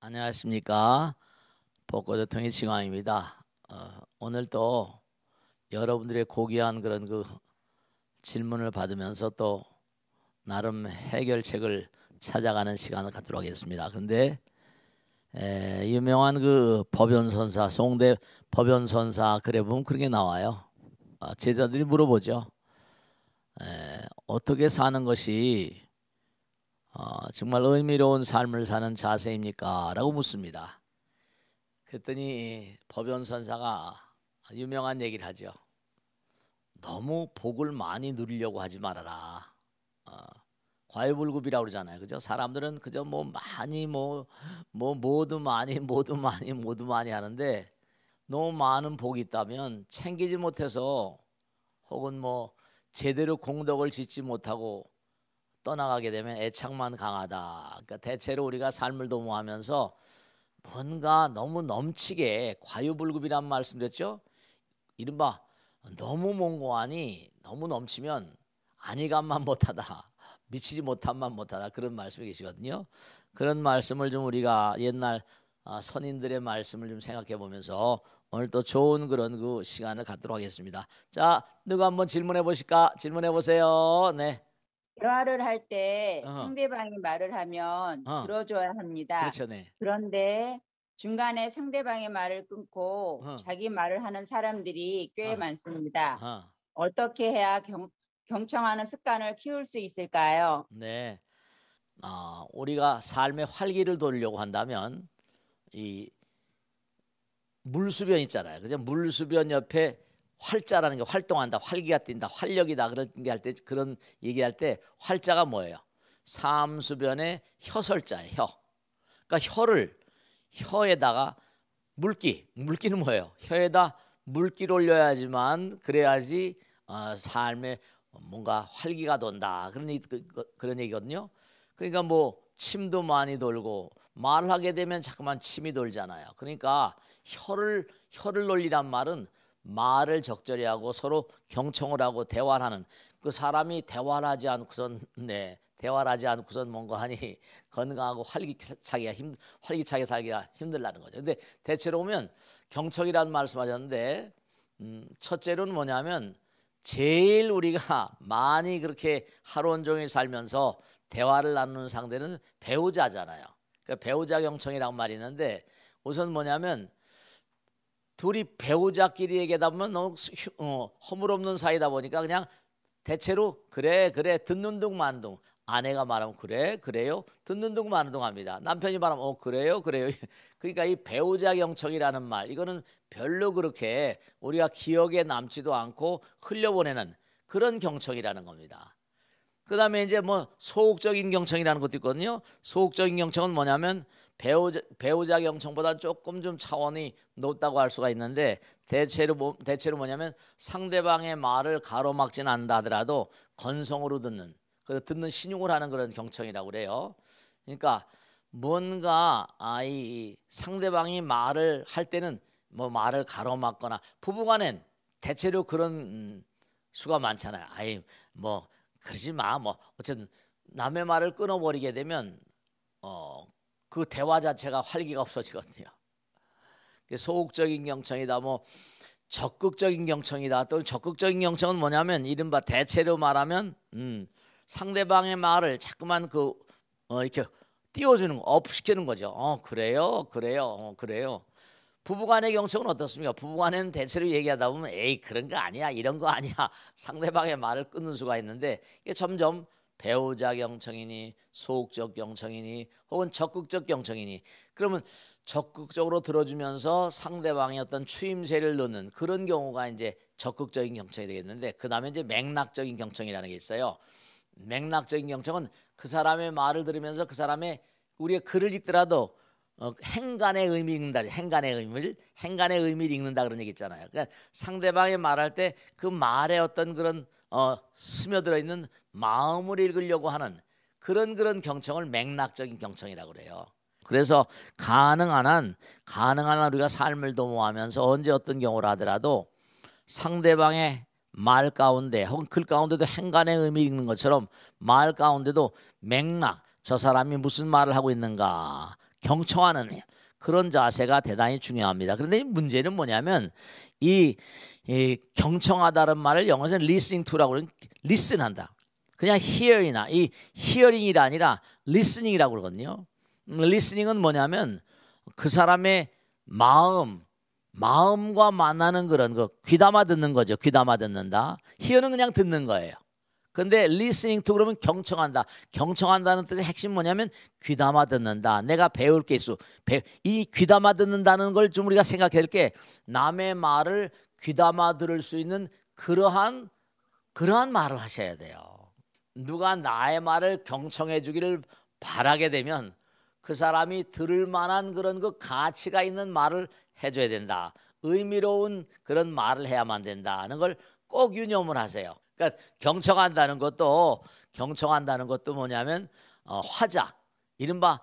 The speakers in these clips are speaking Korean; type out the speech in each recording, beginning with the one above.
안녕하십니까 복고대통의 지광입니다. 어, 오늘도 여러분들의 고귀한 그런 그 질문을 받으면서 또 나름 해결책을 찾아가는 시간을 갖도록 하겠습니다. 그런데 유명한 그 법연선사 송대 법연선사 글에 보면 그렇게 나와요. 아, 제자들이 물어보죠. 에, 어떻게 사는 것이 어, 정말 의미로운 삶을 사는 자세입니까? 라고 묻습니다. 그랬더니 법연 선사가 유명한 얘기를 하죠. 너무 복을 많이 누리려고 하지 말아라. 어, 과유불급이라고 그러잖아요. 그죠? 사람들은 그저 뭐 많이 뭐, 뭐 모두 많이 모두 많이 모두 많이 하는데 너무 많은 복이 있다면 챙기지 못해서 혹은 뭐 제대로 공덕을 짓지 못하고 떠나가게 되면 애착만 강하다. 그러니까 대체로 우리가 삶을 도모하면서 뭔가 너무 넘치게 과유불급이란 말씀드렸죠. 이른바 너무 몽고하니 너무 넘치면 안이감만 못하다. 미치지 못함만 못하다 그런 말씀이 계시거든요. 그런 말씀을 좀 우리가 옛날 아, 선인들의 말씀을 좀 생각해 보면서 오늘 또 좋은 그런 그 시간을 갖도록 하겠습니다. 자, 누가 한번 질문해 보실까? 질문해 보세요. 네. 대화를 할 때 상대방이 말을 하면 어. 들어줘야 합니다. 그렇죠, 네. 그런데 중간에 상대방의 말을 끊고 어. 자기 말을 하는 사람들이 꽤 어. 많습니다. 어. 어떻게 해야 경, 경청하는 습관을 키울 수 있을까요? 네. 아, 우리가 삶의 활기를 돌려고 한다면 이 물수변 있잖아요. 그죠? 물수변 옆에 활자라는 게 활동한다, 활기가 뛴다, 활력이다 그런 게 할 때 그런 얘기할 때 활자가 뭐예요? 삼수변의 혀설자예요. 혀. 그러니까 혀를 혀에다가 물기, 물기는 뭐예요? 혀에다 물기를 올려야지만 그래야지 어, 삶에 뭔가 활기가 돈다 그런 얘기, 그, 그, 그런 얘기거든요. 그러니까 뭐 침도 많이 돌고 말하게 되면 자꾸만 침이 돌잖아요. 그러니까 혀를 혀를 놀리란 말은 말을 적절히 하고 서로 경청을 하고 대화를 하는 그 사람이 대화를 하지 않고선 네 대화를 하지 않고선 뭔가 하니 건강하고 활기차게 힘 활기차게 살기가 힘들다는 거죠. 근데 대체로 보면 경청이라는 말씀하셨는데 음, 첫째로는 뭐냐면 제일 우리가 많이 그렇게 하루 온종일 살면서 대화를 나누는 상대는 배우자잖아요. 그러니까 배우자 경청이라는 말이 있는데 우선 뭐냐면 둘이 배우자끼리 얘기하다 보면 너무 어, 허물없는 사이다 보니까 그냥 대체로 그래 그래 듣는 둥 만둥 아내가 말하면 그래 그래요 듣는 둥 마는 둥 합니다 남편이 말하면 어 그래요 그래요 그러니까 이 배우자 경청이라는 말 이거는 별로 그렇게 우리가 기억에 남지도 않고 흘려보내는 그런 경청이라는 겁니다 그다음에 이제 뭐 소극적인 경청이라는 것도 있거든요 소극적인 경청은 뭐냐면 배우자, 배우자 경청보다 조금 좀 차원이 높다고 할 수가 있는데 대체로 뭐, 대체로 뭐냐면 상대방의 말을 가로막진 않다 하더라도 건성으로 듣는 그래서 듣는 신용을 하는 그런 경청이라고 그래요. 그러니까 뭔가 아이 상대방이 말을 할 때는 뭐 말을 가로막거나 부부간엔 대체로 그런 음, 수가 많잖아요. 아이 뭐 그러지 마. 뭐 어쨌든 남의 말을 끊어버리게 되면 어그 대화 자체가 활기가 없어지거든요. 소극적인 경청이다 뭐 적극적인 경청이다 또 적극적인 경청은 뭐냐면 이른바 대체로 말하면 음, 상대방의 말을 자꾸만 그 어, 이렇게 띄워주는 거, 업시키는 거죠. 어 그래요, 그래요, 어, 그래요. 부부간의 경청은 어떻습니까? 부부간에는 대체로 얘기하다 보면 에이 그런 거 아니야, 이런 거 아니야. 상대방의 말을 끊는 수가 있는데 이게 점점 배우자 경청이니 소극적 경청이니 혹은 적극적 경청이니 그러면 적극적으로 들어주면서 상대방의 어떤 추임새를 놓는 그런 경우가 이제 적극적인 경청이 되겠는데 그 다음에 이제 맥락적인 경청이라는 게 있어요. 맥락적인 경청은 그 사람의 말을 들으면서 그 사람의 우리의 글을 읽더라도 어, 행간의 의미 읽는다. 행간의 의미를 행간의 의미를 읽는다 그런 얘기 있잖아요. 그러니까 상대방이 말할 때 그 말에 어떤 그런 어, 스며들어 있는 마음을 읽으려고 하는 그런 그런 경청을 맥락적인 경청이라고 그래요. 그래서 가능한 한 가능한 한 우리가 삶을 도모하면서 언제 어떤 경우를 하더라도 상대방의 말 가운데 혹은 글 가운데도 행간의 의미 읽는 것처럼 말 가운데도 맥락 저 사람이 무슨 말을 하고 있는가 경청하는 그런 자세가 대단히 중요합니다. 그런데 문제는 뭐냐면 이, 이 경청하다는 말을 영어에서는 listening to라고 그는 listen한다. 그냥 hear이나 이 hearing이라 아니라 listening이라고 그러거든요. 음, listening은 뭐냐면 그 사람의 마음, 마음과 만나는 그런 거 귀담아 듣는 거죠. 귀담아 듣는다. hear는 그냥 듣는 거예요. 근데 listening to 그러면 경청한다. 경청한다는 뜻의 핵심 뭐냐면 귀담아 듣는다. 내가 배울 게 있어. 배, 이 귀담아 듣는다는 걸 좀 우리가 생각해야 될게 남의 말을 귀담아 들을 수 있는 그러한 그러한 말을 하셔야 돼요. 누가 나의 말을 경청해 주기를 바라게 되면 그 사람이 들을 만한 그런 그 가치가 있는 말을 해줘야 된다. 의미로운 그런 말을 해야만 된다는 걸 꼭 유념을 하세요. 그러니까 경청한다는 것도 경청한다는 것도 뭐냐면 어, 화자, 이른바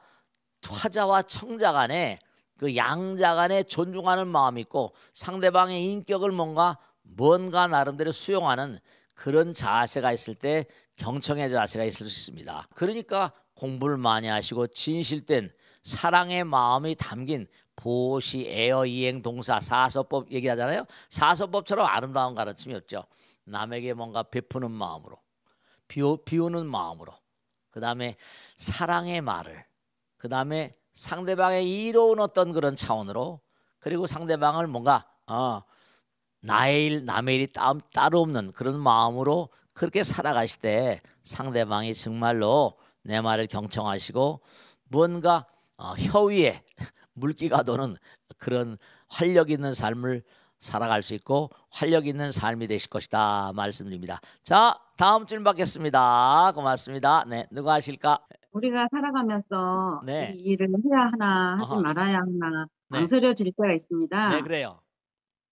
화자와 청자 간에 그 양자 간에 존중하는 마음이 있고 상대방의 인격을 뭔가 뭔가 나름대로 수용하는 그런 자세가 있을 때 경청의 자세가 있을 수 있습니다. 그러니까 공부를 많이 하시고 진실된 사랑의 마음이 담긴 보시, 애어, 이행, 동사, 사서법 얘기하잖아요. 사서법처럼 아름다운 가르침이 없죠. 남에게 뭔가 베푸는 마음으로, 비오, 비우는 마음으로, 그 다음에 사랑의 말을, 그 다음에 상대방의 이로운 어떤 그런 차원으로, 그리고 상대방을 뭔가 어, 나의 일, 남의 일이 따, 따로 없는 그런 마음으로 그렇게 살아가실 때 상대방이 정말로 내 말을 경청하시고 무언가 어, 혀위에 물기가 도는 그런 활력 있는 삶을 살아갈 수 있고 활력 있는 삶이 되실 것이다 말씀드립니다. 자 다음 질문 받겠습니다 고맙습니다. 네 누가 하실까? 우리가 살아가면서 네. 이 일을 해야 하나 하지 어허. 말아야 하나 네. 망설여질 네. 때가 있습니다. 네 그래요.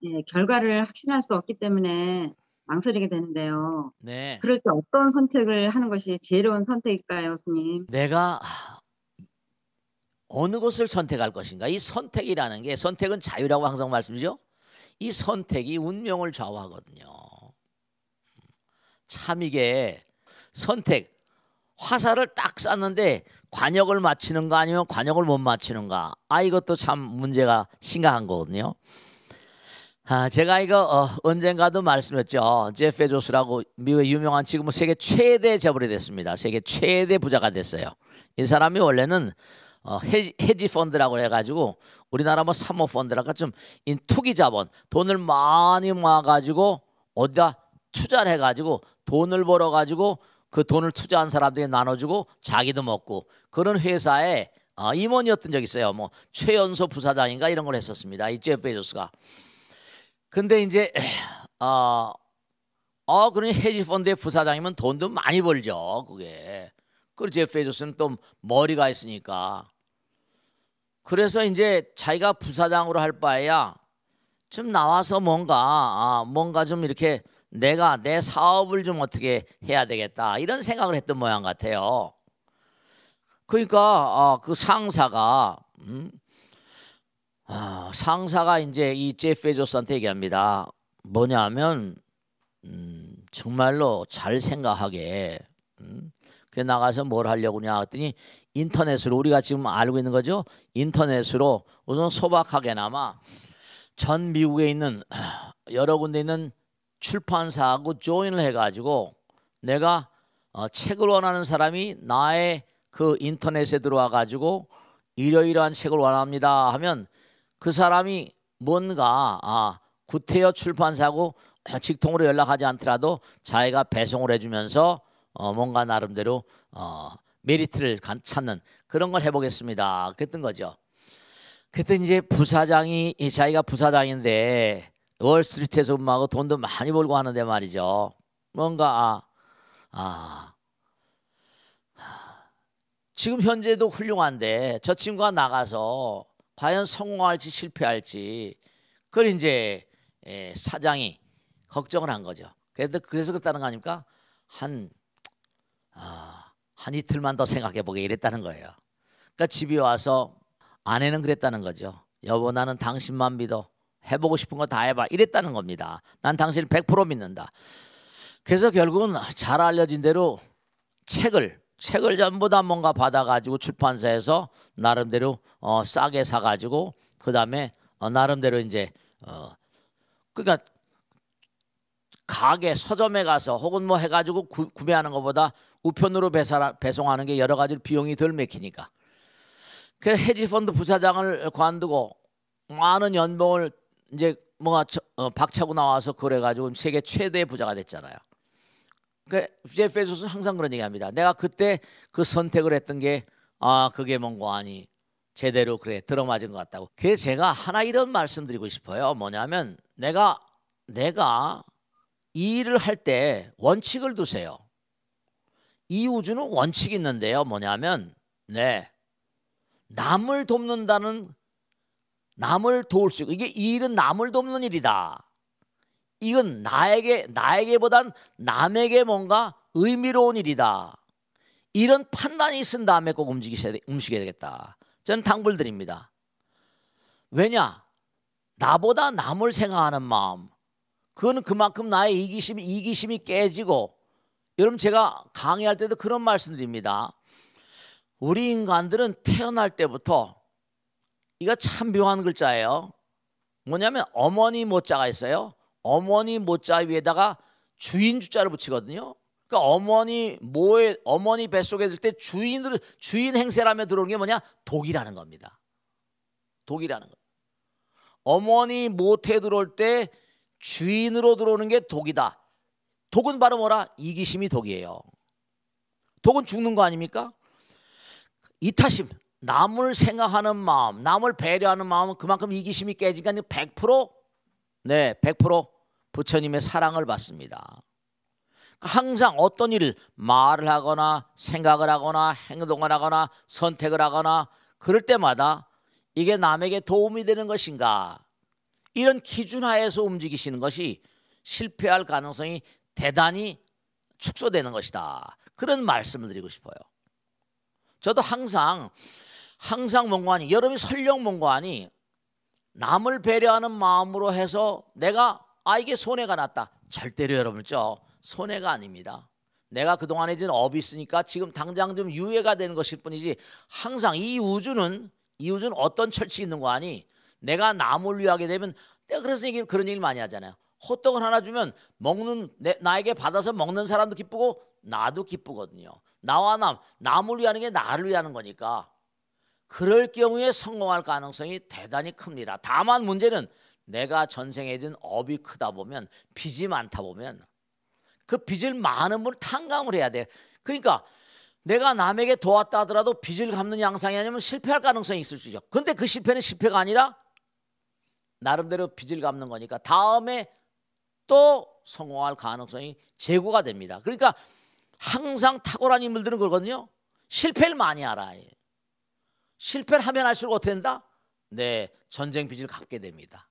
네 결과를 확신할 수 없기 때문에 망설이게 되는데요. 네. 그럴 때 어떤 선택을 하는 것이 지혜 선택일까요, 스님? 내가 어느 것을 선택할 것인가? 이 선택이라는 게 선택은 자유라고 항상 말씀드죠이 선택이 운명을 좌우하거든요. 참 이게 선택 화살을 딱 쐈는데 관역을 맞히는가 아니면 관역을 못 맞히는가. 아 이것도 참 문제가 심각한 거거든요. 아, 제가 이거 어, 언젠가도 말씀했죠. 제프 베조스라고 미국의 유명한 지금은 세계 최대 재벌이 됐습니다. 세계 최대 부자가 됐어요. 이 사람이 원래는 어, 헤지, 헤지 펀드라고 해가지고 우리나라 뭐 사모 펀드라가 좀인 투기 자본 돈을 많이 모아가지고 어디다 투자를 해가지고 돈을 벌어가지고 그 돈을 투자한 사람들이 나눠주고 자기도 먹고 그런 회사에 어, 임원이었던 적이 있어요. 뭐 최연소 부사장인가 이런 걸 했었습니다. 이 제프 베조스가. 근데 이제 어, 어 그러니 헤지 펀드의 부사장이면 돈도 많이 벌죠. 그게. 그리고 제프 베조스는 또 머리가 있으니까. 그래서 이제 자기가 부사장으로 할 바에야 좀 나와서 뭔가 아, 뭔가 좀 이렇게 내가 내 사업을 좀 어떻게 해야 되겠다 이런 생각을 했던 모양 같아요. 그러니까 아, 그 상사가 음, 아, 상사가 이제 이 제프 베조스한테 얘기합니다. 뭐냐면 음, 정말로 잘 생각하게 음, 그 나가서 뭘 하려고냐 했더니 인터넷으로 우리가 지금 알고 있는 거죠. 인터넷으로 우선 소박하게나마 전 미국에 있는 여러 군데 있는 출판사하고 조인을 해가지고 내가 어, 책을 원하는 사람이 나의 그 인터넷에 들어와 가지고 이러이러한 책을 원합니다 하면 그 사람이 뭔가 아, 구태여 출판사고 직통으로 연락하지 않더라도 자기가 배송을 해주면서 어, 뭔가 나름대로 어, 메리트를 찾는 그런 걸 해보겠습니다. 그랬던 거죠. 그때 이제 부사장이 자기가 부사장인데 월스트리트에서 근무하고 돈도 많이 벌고 하는데 말이죠. 뭔가 아, 아 지금 현재도 훌륭한데 저 친구가 나가서 과연 성공할지 실패할지 그걸 이제 예, 사장이 걱정을 한 거죠. 그래서 그래서 그랬다는 거 아닙니까? 한 아, 한 이틀만 더 생각해 보게 이랬다는 거예요. 그러니까 집에 와서 아내는 그랬다는 거죠. 여보 나는 당신만 믿어. 해보고 싶은 거 다 해봐. 이랬다는 겁니다. 난 당신을 100% 믿는다. 그래서 결국은 잘 알려진 대로 책을 책을 전부 다 뭔가 받아가지고 출판사에서 나름대로 어, 싸게 사가지고 그 다음에 어, 나름대로 이제 어, 그러니까 가게 서점에 가서 혹은 뭐 해가지고 구, 매하는 것보다 우편으로 배사, 배송하는 게 여러 가지 비용이 덜 맥히니까 그 헤지펀드 부사장을 관두고 많은 연봉을 이제 뭔가 저, 어, 박차고 나와서 그래가지고 세계 최대 의 부자가 됐잖아요. 그러니까 제프 베조스는 항상 그런 얘기합니다. 내가 그때 그 선택을 했던 게아 그게 뭔고 아니 제대로 그래 들어맞은 것 같다고. 그게 제가 하나 이런 말씀드리고 싶어요. 뭐냐면 내가 내가 이 일을 할 때 원칙을 두세요. 이 우주는 원칙이 있는데요. 뭐냐면 네 남을 돕는다는 남을 도울 수 있고 이게 이 일은 남을 돕는 일이다. 이건 나에게 나에게보단 남에게 뭔가 의미로운 일이다. 이런 판단이 있은 다음에 꼭 움직이셔야 움직여야 되겠다. 저는 당부 드립니다. 왜냐? 나보다 남을 생각하는 마음. 그거 그만큼 나의 이기심 이기심이 깨지고 여러분 제가 강의할 때도 그런 말씀드립니다. 우리 인간들은 태어날 때부터 이거 참 묘한 글자예요. 뭐냐면 어머니 모자가 있어요. 어머니 모자 위에다가 주인 주자를 붙이거든요. 그러니까 어머니 모에 어머니 뱃속에 들 때 주인으로 주인 행세라며 들어오는 게 뭐냐? 독이라는 겁니다. 독이라는 거. 어머니 모태 들어올 때 주인으로 들어오는 게 독이다. 독은 바로 뭐라? 이기심이 독이에요. 독은 죽는 거 아닙니까? 이타심, 남을 생각하는 마음, 남을 배려하는 마음은 그만큼 이기심이 깨지니까 100% 네, 100% 부처님의 사랑을 받습니다. 항상 어떤 일을 말을 하거나 생각을 하거나 행동을 하거나 선택을 하거나 그럴 때마다 이게 남에게 도움이 되는 것인가 이런 기준하에서 움직이시는 것이 실패할 가능성이 대단히 축소되는 것이다. 그런 말씀을 드리고 싶어요. 저도 항상 항상 뭔가하니 여러분이 설령 뭔가하니 남을 배려하는 마음으로 해서 내가 아 이게 손해가 났다. 절대로 여러분 저 손해가 아닙니다. 내가 그동안에 이제 업이 있으니까 지금 당장 좀 유예가 되는 것일 뿐이지 항상 이 우주는 이 우주는 어떤 철칙이 있는 거 아니? 내가 남을 위하게 되면 내가 그래서 얘기, 그런 얘기를 많이 하잖아요. 호떡을 하나 주면 먹는 내, 나에게 받아서 먹는 사람도 기쁘고 나도 기쁘거든요. 나와 남 남을 위하는 게 나를 위하는 거니까 그럴 경우에 성공할 가능성이 대단히 큽니다. 다만 문제는 내가 전생에 진 업이 크다 보면 빚이 많다 보면 그 빚을 많은 분을 탕감을 해야 돼. 그러니까 내가 남에게 도왔다 하더라도 빚을 갚는 양상이 아니면 실패할 가능성이 있을 수 있죠. 근데 그 실패는 실패가 아니라 나름대로 빚을 갚는 거니까 다음에 또 성공할 가능성이 제고가 됩니다. 그러니까 항상 탁월한 인물들은 그러거든요. 실패를 많이 알아. 실패를 하면 할수록 어떻게 된다? 네, 전쟁 빚을 갚게 됩니다.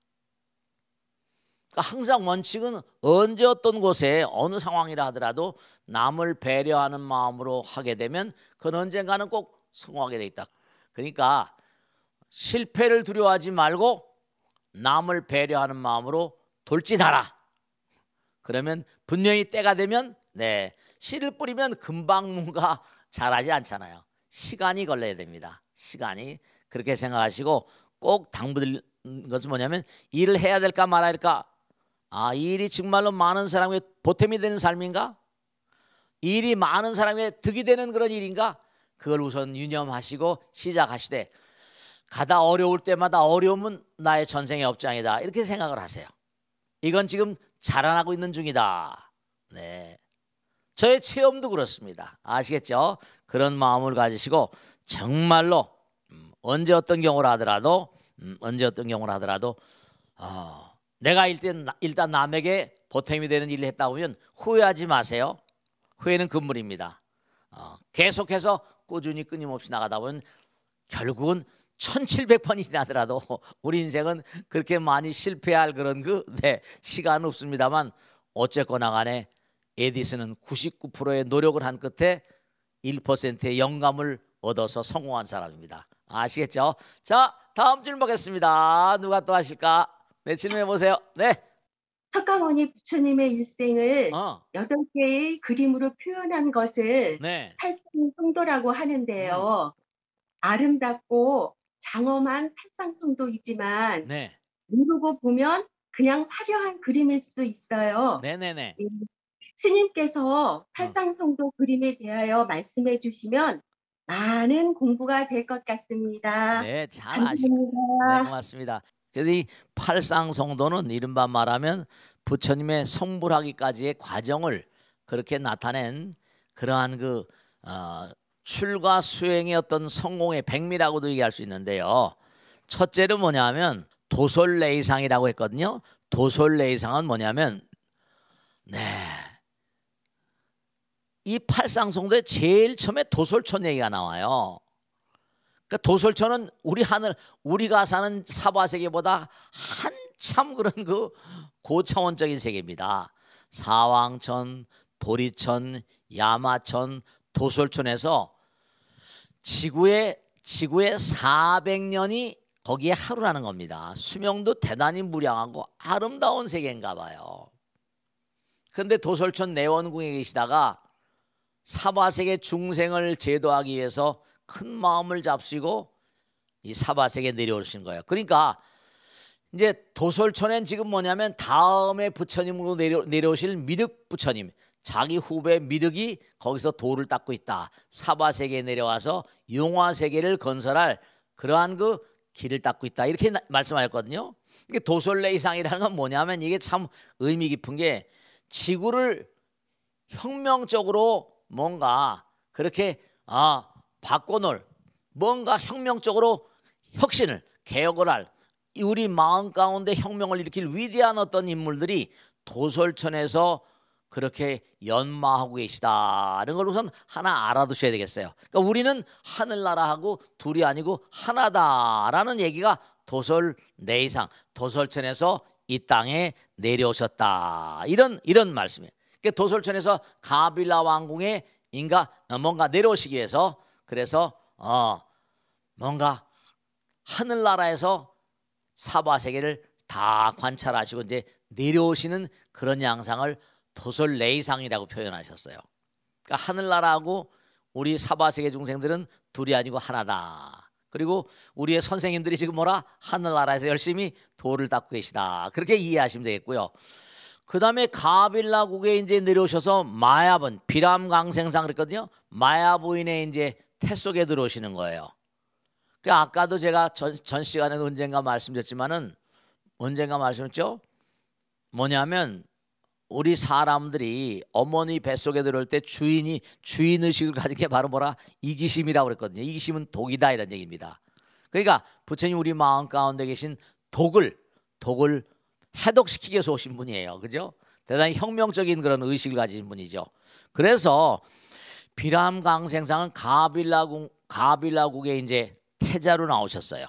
그러니까 항상 원칙은 언제 어떤 곳에 어느 상황이라 하더라도 남을 배려하는 마음으로 하게 되면 그건 언젠가는 꼭 성공하게 돼 있다. 그러니까 실패를 두려워하지 말고 남을 배려하는 마음으로 돌진하라. 그러면 분명히 때가 되면 네 씨를 뿌리면 금방 뭔가 자라지 않잖아요. 시간이 걸려야 됩니다. 시간이 그렇게 생각하시고 꼭 당부드릴 것은 뭐냐면 일을 해야 될까 말아야 될까 아, 이 일이 정말로 많은 사람의 보탬이 되는 삶인가? 일이 많은 사람의 득이 되는 그런 일인가? 그걸 우선 유념하시고 시작하시되 가다 어려울 때마다 어려움은 나의 전생의 업장이다. 이렇게 생각을 하세요. 이건 지금 자라나고 있는 중이다. 네. 저의 체험도 그렇습니다. 아시겠죠? 그런 마음을 가지시고 정말로 음, 언제 어떤 경우라 하더라도 음, 언제 어떤 경우라 하더라도 어, 내가 일단, 일단 남에게 보탬이 되는 일을 했다 보면 후회하지 마세요. 후회는 금물입니다. 어, 계속해서 꾸준히 끊임없이 나가다 보면 결국은 1700번이 지나더라도 우리 인생은 그렇게 많이 실패할 그런 그 네, 시간은 없습니다만 어쨌거나 간에 에디슨은 99%의 노력을 한 끝에 1%의 영감을 얻어서 성공한 사람입니다. 아시겠죠? 자, 다음 질문 보겠습니다. 누가 또 하실까? 네, 질문해 보세요. 네. 석가모니 부처님의 일생을 어. 여덟 개의 그림으로 표현한 것을 네. 팔상성도라고 하는데요. 음. 아름답고 장엄한 팔상성도이지만 네. 모르고 보면 그냥 화려한 그림일 수도 있어요. 네네네. 네. 스님께서 팔상성도 어. 그림에 대하여 말씀해 주시면 많은 공부가 될 것 같습니다. 네, 잘 아십니다. 네, 고맙습니다. 그래서 이 팔상성도는 이른바 말하면 부처님의 성불하기까지의 과정을 그렇게 나타낸 그러한 그 어, 출가 수행의 어떤 성공의 백미라고도 얘기할 수 있는데요. 첫째는 뭐냐면 도솔레이상이라고 했거든요. 도솔레이상은 뭐냐면 네. 이팔상성도의 제일 처음에 도솔촌 얘기가 나와요. 그러니까 도솔천은 우리 하늘 우리가 사는 사바 세계보다 한참 그런 그 고차원적인 세계입니다. 사왕천, 도리천, 야마천, 도솔천에서 지구의 지구의 400년이 거기에 하루라는 겁니다. 수명도 대단히 무량하고 아름다운 세계인가 봐요. 그런데 도솔천 내원궁에 계시다가 사바세계 중생을 제도하기 위해서 큰 마음을 잡수시고 이 사바세계 내려오신 거예요. 그러니까 이제 도솔천엔 지금 뭐냐면 다음에 부처님으로 내려, 내려오실 미륵 부처님 자기 후배 미륵이 거기서 도를 닦고 있다. 사바세계에 내려와서 용화세계를 건설할 그러한 그 길을 닦고 있다. 이렇게 나, 말씀하셨거든요. 이게 도솔레이상이라는 건 뭐냐면 이게 참 의미 깊은 게 지구를 혁명적으로 뭔가 그렇게 아 바꿔놓을 뭔가 혁명적으로 혁신을 개혁을 할 우리 마음 가운데 혁명을 일으킬 위대한 어떤 인물들이 도솔천에서 그렇게 연마하고 계시다는 걸 우선 하나 알아두셔야 되겠어요. 그러니까 우리는 하늘나라하고 둘이 아니고 하나다라는 얘기가 도솔 내이상 도솔천에서 이 땅에 내려오셨다 이런 이런 말씀이에요. 그러니까 도솔천에서 가빌라 왕궁에 인가 뭔가 내려오시기 위해서 그래서 어, 뭔가 하늘나라에서 사바 세계를 다 관찰하시고 이제 내려오시는 그런 양상을 도솔레이상이라고 표현하셨어요. 그러니까 하늘나라하고 우리 사바 세계 중생들은 둘이 아니고 하나다. 그리고 우리의 선생님들이 지금 뭐라 하늘나라에서 열심히 도를 닦고 계시다. 그렇게 이해하시면 되겠고요. 그 다음에 가빌라국에 이제 내려오셔서 마야분 비람강생상 그랬거든요. 마야 부인의 이제 태 속에 들어오시는 거예요. 그 아까도 제가 전, 전 시간에 그 언젠가 말씀드렸지만은 언젠가 말씀드렸죠 뭐냐면 우리 사람들이 어머니 뱃속에 들어올 때 주인이 주인 의식을 가진 게 바로 뭐라 이기심이라고 그랬거든요. 이기심은 독이다 이런 얘기입니다. 그러니까 부처님 우리 마음 가운데 계신 독을 독을 해독시키기 해서 오신 분이에요. 그죠? 대단히 혁명적인 그런 의식을 가진 분이죠. 그래서 비람 강생상은 가빌라궁 가빌라국의 이제 태자로 나오셨어요.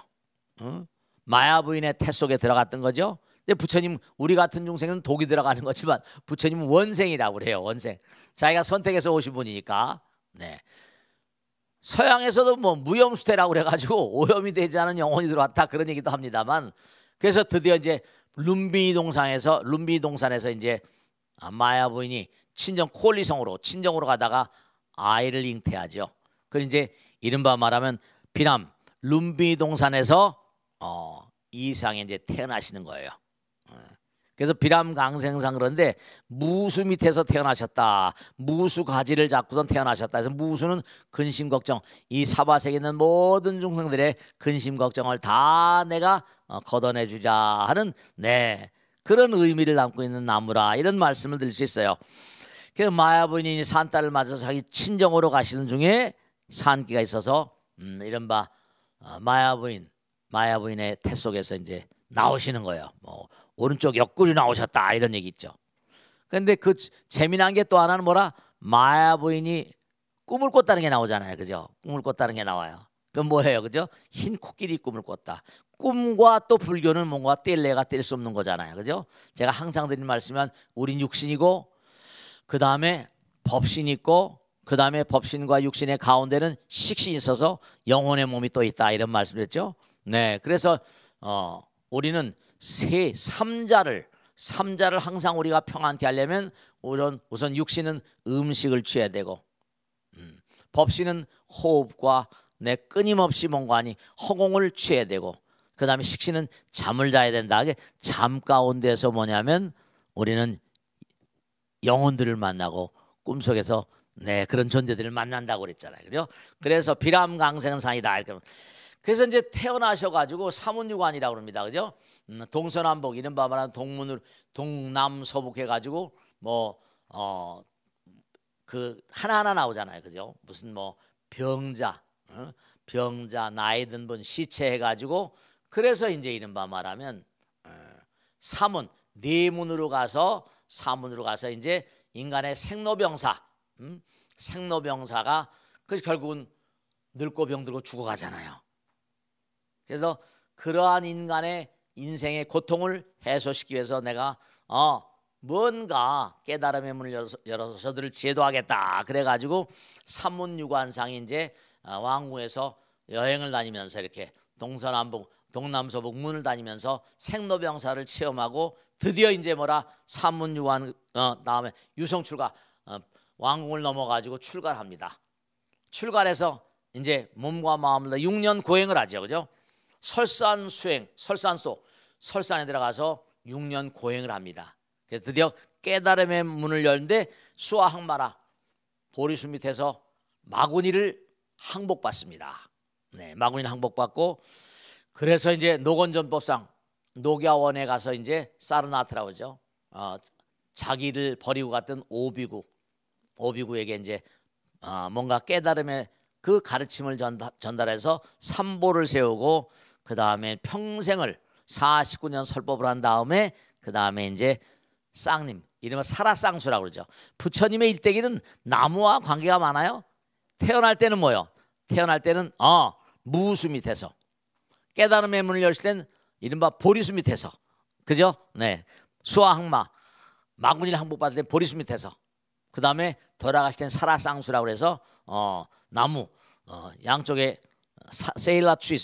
응? 마야 부인의 태 속에 들어갔던 거죠. 근데 부처님 우리 같은 중생은 독이 들어가는 거지만 부처님은 원생이라고 그래요. 원생. 자기가 선택해서 오신 분이니까. 네. 서양에서도 뭐 무염수태라고 그래가지고 오염이 되지 않은 영혼이 들어왔다 그런 얘기도 합니다만 그래서 드디어 이제 룸비 동산에서 룸비 동산에서 이제 마야 부인이 친정 콜리성으로 친정으로 가다가 아이를 잉태하죠. 그 이제 이른바 말하면 비남 룸비 동산에서 어, 이상에 이제 태어나시는 거예요. 어. 그래서 비람 강생상 그런데 무수 밑에서 태어나셨다. 무수 가지를 잡고선 태어나셨다. 그래서 무수는 근심 걱정. 이 사바세계 있는 모든 중생들의 근심 걱정을 다 내가 어, 걷어내 주자 하는 네. 그런 의미를 담고 있는 나무라 이런 말씀을 드릴 수 있어요. 그 마야 부인이 산딸을 맞아서 자기 친정으로 가시는 중에 산기가 있어서 음, 이른바 어, 마야 부인, 마야 부인의 태 속에서 이제 나오시는 거예요. 뭐 오른쪽 옆구리 나오셨다 이런 얘기 있죠. 근데 그 재미난 게 또 하나는 뭐라 마야 부인이 꿈을 꿨다는 게 나오잖아요. 그죠? 꿈을 꿨다는 게 나와요. 그건 뭐예요? 그죠? 흰 코끼리 꿈을 꿨다. 꿈과 또 불교는 뭔가 뗄래가 뗄 수 없는 거잖아요. 그죠? 제가 항상 드린 말씀은 우린 육신이고 그 다음에 법신이 있고 그 다음에 법신과 육신의 가운데는 식신이 있어서 영혼의 몸이 또 있다 이런 말씀드렸죠. 네, 그래서 어, 우리는 세 삼자를 삼자를 항상 우리가 평안케 하려면 우선 우선 육신은 음식을 취해야 되고 음, 법신은 호흡과 내 끊임없이 뭔가 아니 허공을 취해야 되고 그 다음에 식신은 잠을 자야 된다. 잠 가운데서 뭐냐면 우리는 영혼들을 만나고 꿈속에서 네 그런 존재들을 만난다고 그랬잖아요. 그죠? 그래서 비람강생상이다 이렇게. 그래서 이제 태어나셔가지고 사문유관이라고 그니다 그죠? 음, 동서남북 이른바 말하 동문을 동남서북 해가지고 뭐 어 그 하나하나 나오잖아요. 그죠? 무슨 뭐 병자 어? 병자 나이 든분 시체 해가지고 그래서 이제 이른바 말하면 어, 사문 내문으로 네 가서 사문으로 가서 이제 인간의 생로병사, 음? 생로병사가 그 결국은 늙고 병들고 죽어가잖아요. 그래서 그러한 인간의 인생의 고통을 해소시키기 위해서 내가 어 뭔가 깨달음의 문을 열어서, 저들을 제도하겠다. 그래가지고 삼문유관상이 이제 어, 왕궁에서 여행을 다니면서 이렇게 동서남북 동남서북 문을 다니면서 생로병사를 체험하고 드디어 이제 뭐라 산문유한 어, 다음에 유성출가 어, 왕궁을 넘어가지고 출가 합니다. 출가해서 이제 몸과 마음을 6년 고행을 하죠, 그죠? 설산 수행, 설산소, 설산에 들어가서 6년 고행을 합니다. 그래서 드디어 깨달음의 문을 열는데 수아항마라 보리수 밑에서 마구니를 항복받습니다. 네, 마구니를 항복받고 그래서 이제 노건전법상 노교원에 가서 이제 사르나트라고 하죠. 어, 자기를 버리고 갔던 오비구 오비구에게 이제 어, 뭔가 깨달음의 그 가르침을 전달, 전달해서 삼보를 세우고 그 다음에 평생을 49년 설법을 한 다음에 그 다음에 이제 쌍님 이름은 사라쌍수라고 그러죠. 부처님의 일대기는 나무와 관계가 많아요. 태어날 때는 뭐요? 태어날 때는 어 무수 밑에서 깨달음의 문을 열실 땐 이른바 보리수 밑에서 그죠? 네 수와 항마 마구니를 항복받을 땐 보리수 밑에서 그 다음에 돌아가실 땐 사라쌍수라고 해서 어, 나무 어, 양쪽에 세일라 트리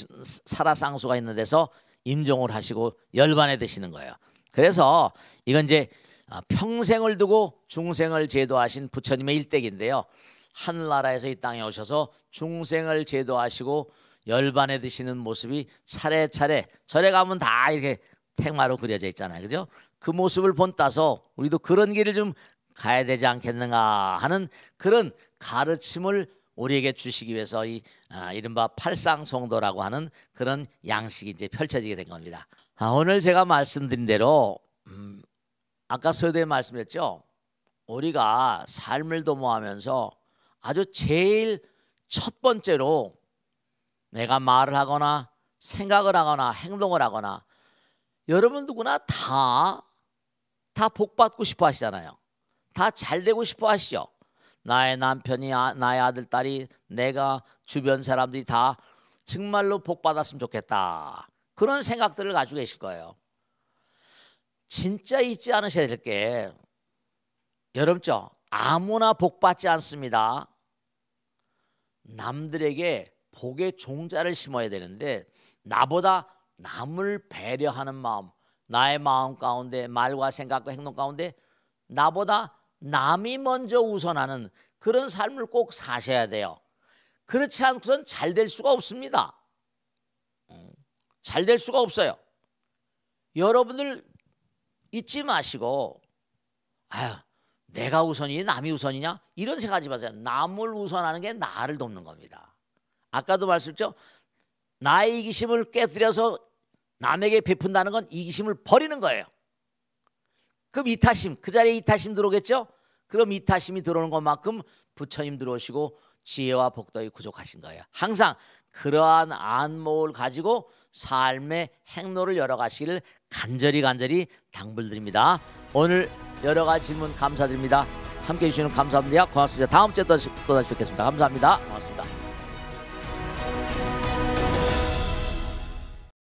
사라쌍수가 있는 데서 임종을 하시고 열반에 드시는 거예요. 그래서 이건 이제 아, 평생을 두고 중생을 제도하신 부처님의 일대기인데요. 하늘나라에서 이 땅에 오셔서 중생을 제도하시고 열반에 드시는 모습이 차례차례 절에 가면 다 이렇게 택마로 그려져 있잖아요. 그죠? 그 모습을 본 따서 우리도 그런 길을 좀 가야 되지 않겠는가 하는 그런 가르침을 우리에게 주시기 위해서 이 아, 이른바 팔상송도라고 하는 그런 양식이 이제 펼쳐지게 된 겁니다. 아, 오늘 제가 말씀드린 대로 음, 아까 서두에 말씀했죠. 우리가 삶을 도모하면서 아주 제일 첫 번째로 내가 말을 하거나 생각을 하거나 행동을 하거나 여러분 누구나 다 다 복받고 싶어 하시잖아요. 다 잘되고 싶어 하시죠. 나의 남편이 아, 나의 아들 딸이 내가 주변 사람들이 다 정말로 복받았으면 좋겠다. 그런 생각들을 가지고 계실 거예요. 진짜 잊지 않으셔야 될 게 여러분죠 아무나 복받지 않습니다. 남들에게 복의 종자를 심어야 되는데 나보다 남을 배려하는 마음, 나의 마음 가운데 말과 생각과 행동 가운데 나보다 남이 먼저 우선하는 그런 삶을 꼭 사셔야 돼요. 그렇지 않고선 잘 될 수가 없습니다. 음, 잘될 수가 없어요. 여러분들 잊지 마시고 아휴 내가 우선이냐 남이 우선이냐 이런 생각하지 마세요. 남을 우선하는 게 나를 돕는 겁니다. 아까도 말씀했죠. 나의 이기심을 깨뜨려서 남에게 베푼다는 건 이기심을 버리는 거예요. 그럼 이타심, 그 자리에 이타심 들어오겠죠? 그럼 이타심이 들어오는 것만큼 부처님 들어오시고 지혜와 복덕이 부족하신 거예요. 항상 그러한 안목을 가지고 삶의 행로를 열어가시기를 간절히 간절히 당부드립니다. 오늘 여러 가지 질문 감사드립니다. 함께해 주시는 감사합니다. 고맙습니다. 다음 주에 또 다시 뵙겠습니다. 감사합니다. 고맙습니다.